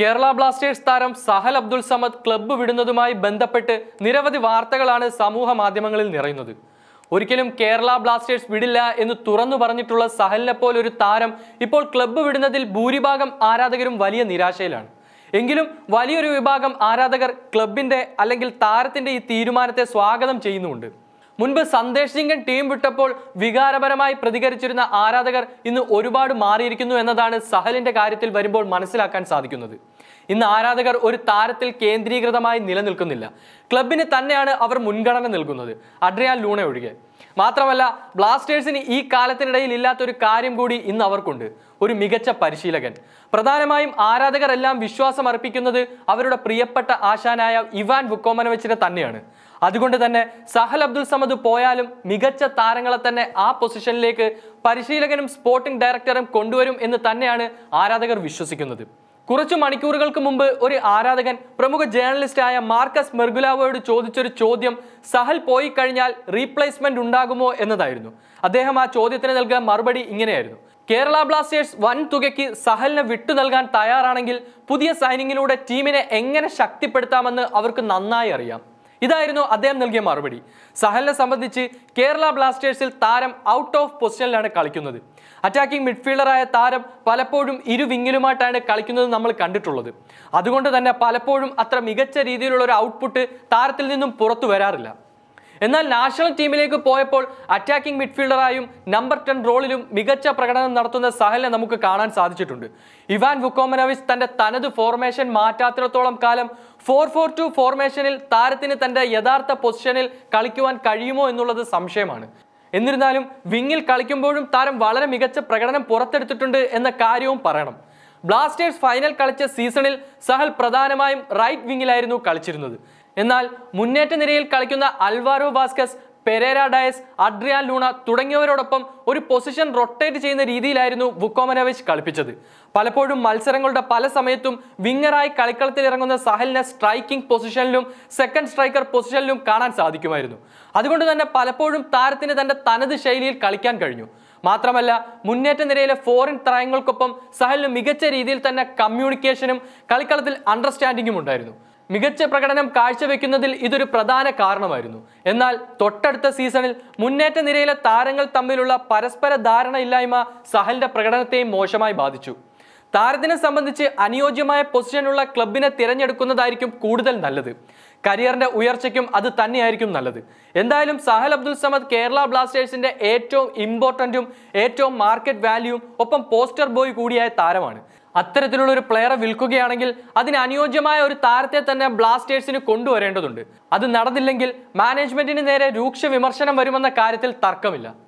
Kerala blasters താരം Sahal Abdul Samad club വിടുന്നതുമായി ബന്ധപ്പെട്ട് നിരവധി വാർത്തകളാണ് സമൂഹ മാധ്യമങ്ങളിൽ നിറയുന്നത് ഒരിക്കലും കേരള ബ്ലാസ്റ്റേഴ്സ് വിടില്ല എന്ന് തുറന്നു പറഞ്ഞിട്ടുള്ള സഹലിനെ പോലൊരു താരം ഇപ്പോൾ ക്ലബ്ബ് വിടുന്നതിൽ ഭൂരിഭാഗം ആരാധകരും വലിയ നിരാശയിലാണ് എങ്കിലും വലിയൊരു വിഭാഗം ആരാധകർ ക്ലബിൻ്റെ അല്ലെങ്കിൽ താരത്തിൻ്റെ ഈ തീരുമാനത്തെ സ്വാഗതം ചെയ്യുന്നുമുണ്ട് മുൻപ് സന്ദേശ് സിംഗൻ ടീം വിട്ടപ്പോൾ വികാരപരമായി പ്രതികരിച്ചിരുന്ന ആരാധകർ ഇന്ന് ഒരുപാട് മാറിയിരിക്കുന്നു എന്നതാണ് സഹലിന്റെ കാര്യത്തിൽ വരുമ്പോൾ മനസ്സിലാക്കാൻ സാധിക്കുന്നത് ഇന്ന് ആരാധകർ ഒരു താരത്തിൽ കേന്ദ്രീകൃതമായി നിലനിൽക്കുന്നില്ല ക്ലബിന് തന്നെയാണ് അവർ മുൻഗണന നൽകുന്നത് അഡ്രിയാൻ ലൂണ ഒഴികെ മാത്രമല്ല ബ്ലാസ്റ്റേഴ്സിന് ഈ കാലത്തിനിടയിൽ ഇല്ലാത്ത ഒരു കാര്യം കൂടി ഇന്ന് അവർക്കുണ്ട് ഒരു മികച്ച പരിശീലകൻ പ്രധാനമായും ആരാധകർ എല്ലാം വിശ്വാസം അർപ്പിക്കുന്നത് അവരുടെ പ്രിയപ്പെട്ട ആശാനായ ഇവാൻ വുക്കോമനവച്ചിനെ തന്നെയാണ് അതുകൊണ്ട് തന്നെ സഹൽ അബ്ദുൽ സമദ് പോയാലും മികച്ച താരങ്ങളെ തന്നെ ആ പൊസിഷനിലേക്ക് പരിശീലകനും സ്പോർട്ടിംഗ് ഡയറക്ടറും കൊണ്ടുവരും എന്ന് തന്നെയാണ് ആരാധകർ വിശ്വസിക്കുന്നത് കുറച്ചു മണിക്കൂറുകൾക്ക് മുമ്പ് ഒരു ആരാധകൻ പ്രമുഖ ജേർണലിസ്റ്റായ മാർക്കസ് മെർഗുലാവോയോട് ചോദിച്ചൊരു ചോദ്യം സഹൽ പോയി കഴിഞ്ഞാൽ റീപ്ലേസ്മെന്റ് ഉണ്ടാകുമോ എന്നതായിരുന്നു അദ്ദേഹം ആ ചോദ്യത്തിന് നൽകിയ മറുപടി ഇങ്ങനെയായിരുന്നു കേരള ബ്ലാസ്റ്റേഴ്സ് വൻ തുകയ്ക്ക് സഹലിനെ വിട്ടു നൽകാൻ തയ്യാറാണെങ്കിൽ പുതിയ സൈനിങ്ങിലൂടെ ടീമിനെ എങ്ങനെ ശക്തിപ്പെടുത്താമെന്ന് അവർക്ക് നന്നായി അറിയാം ഇതായിരുന്നു അദ്ദേഹം നൽകിയ മറുപടി സഹലിനെ സംബന്ധിച്ച് കേരള ബ്ലാസ്റ്റേഴ്സിൽ താരം ഔട്ട് ഓഫ് പൊസിഷനിലാണ് കളിക്കുന്നത് അറ്റാക്കിംഗ് മിഡ്ഫീൽഡറായ താരം പലപ്പോഴും ഇരു വിങ്ങിലുമായിട്ടാണ് കളിക്കുന്നത് നമ്മൾ കണ്ടിട്ടുള്ളത് അതുകൊണ്ട് തന്നെ പലപ്പോഴും അത്ര മികച്ച രീതിയിലുള്ള ഒരു ഔട്ട്പുട്ട് താരത്തിൽ നിന്നും പുറത്തു വരാറില്ല എന്നാൽ നാഷണൽ ടീമിലേക്ക് പോയപ്പോൾ അറ്റാക്കിംഗ് മിഡ്ഫീൽഡറായും നമ്പർ ടെൻ റോളിലും മികച്ച പ്രകടനം നടത്തുന്ന സഹലിനെ നമുക്ക് കാണാൻ സാധിച്ചിട്ടുണ്ട് ഇവാൻ വുക്കോമനോവിസ് തന്റെ തനത് ഫോർമേഷൻ മാറ്റാത്തിടത്തോളം കാലം ഫോർ ഫോർ ടു ഫോർമേഷനിൽ താരത്തിന് തന്റെ യഥാർത്ഥ പൊസിഷനിൽ കളിക്കുവാൻ കഴിയുമോ എന്നുള്ളത് സംശയമാണ് എന്നിരുന്നാലും വിങ്ങിൽ കളിക്കുമ്പോഴും താരം വളരെ മികച്ച പ്രകടനം പുറത്തെടുത്തിട്ടുണ്ട് എന്ന കാര്യവും പറയണം ബ്ലാസ്റ്റേഴ്സ് ഫൈനൽ കളിച്ച സീസണിൽ സഹൽ പ്രധാനമായും റൈറ്റ് വിങ്ങിലായിരുന്നു കളിച്ചിരുന്നത് എന്നാൽ മുന്നേറ്റ നിരയിൽ കളിക്കുന്ന Alvaro Vazquez Pereira Diaz Adrian Luna തുടങ്ങിയവരോടൊപ്പം ഒരു പൊസിഷൻ റൊട്ടേറ്റ് ചെയ്യുന്ന രീതിയിലായിരുന്നു വുക്കോമനോവിച്ച് കളിപ്പിച്ചത് പലപ്പോഴും മത്സരങ്ങളുടെ പല സമയത്തും വിങ്ങറായി കളിക്കളത്തിൽ ഇറങ്ങുന്ന സഹലിനെ സ്ട്രൈക്കിംഗ് പൊസിഷനിലും സെക്കൻഡ് സ്ട്രൈക്കർ പൊസിഷനിലും കാണാൻ സാധിക്കുമായിരുന്നു അതുകൊണ്ട് തന്നെ പലപ്പോഴും താരത്തിന് തന്റെ തനത് ശൈലിയിൽ കളിക്കാൻ കഴിഞ്ഞു മാത്രമല്ല മുന്നേറ്റ നിരയിലെ ഫോറിൻ ത്രയങ്ങൾക്കൊപ്പം സഹലിന് മികച്ച രീതിയിൽ തന്നെ കമ്മ്യൂണിക്കേഷനും കളിക്കളത്തിൽ അണ്ടർസ്റ്റാൻഡിങ്ങും ഉണ്ടായിരുന്നു മികച്ച പ്രകടനം കാഴ്ചവെക്കുന്നതിൽ ഇതൊരു പ്രധാന കാരണമായിരുന്നു എന്നാൽ തൊട്ടടുത്ത സീസണിൽ മുന്നേറ്റ നിരയിലെ താരങ്ങൾ തമ്മിലുള്ള പരസ്പര ധാരണയില്ലായ്മ സഹലിന്റെ പ്രകടനത്തെയും മോശമായി ബാധിച്ചു താരത്തിനെ സംബന്ധിച്ച് അനുയോജ്യമായ പൊസിഷനുള്ള ക്ലബിനെ തിരഞ്ഞെടുക്കുന്നതായിരിക്കും കൂടുതൽ നല്ലത് കരിയറിന്റെ ഉയർച്ചയ്ക്കും അത് തന്നെയായിരിക്കും നല്ലത് എന്തായാലും സഹൽ അബ്ദുൽ സമദ് കേരള ബ്ലാസ്റ്റേഴ്സിന്റെ ഏറ്റവും ഇമ്പോർട്ടന്റും ഏറ്റവും മാർക്കറ്റ് വാല്യൂവും ഒപ്പം പോസ്റ്റർ ബോയ് കൂടിയായ താരമാണ് അത്തരത്തിലുള്ള ഒരു പ്ലെയറെ വിൽക്കുകയാണെങ്കിൽ അതിന് അനുയോജ്യമായ ഒരു താരത്തെ തന്നെ ബ്ലാസ്റ്റേഴ്സിന് കൊണ്ടുവരേണ്ടതുണ്ട് അത് നടന്നില്ലെങ്കിൽ മാനേജ്മെന്റിന് നേരെ രൂക്ഷ വിമർശനം വരുമെന്ന കാര്യത്തിൽ തർക്കമില്ല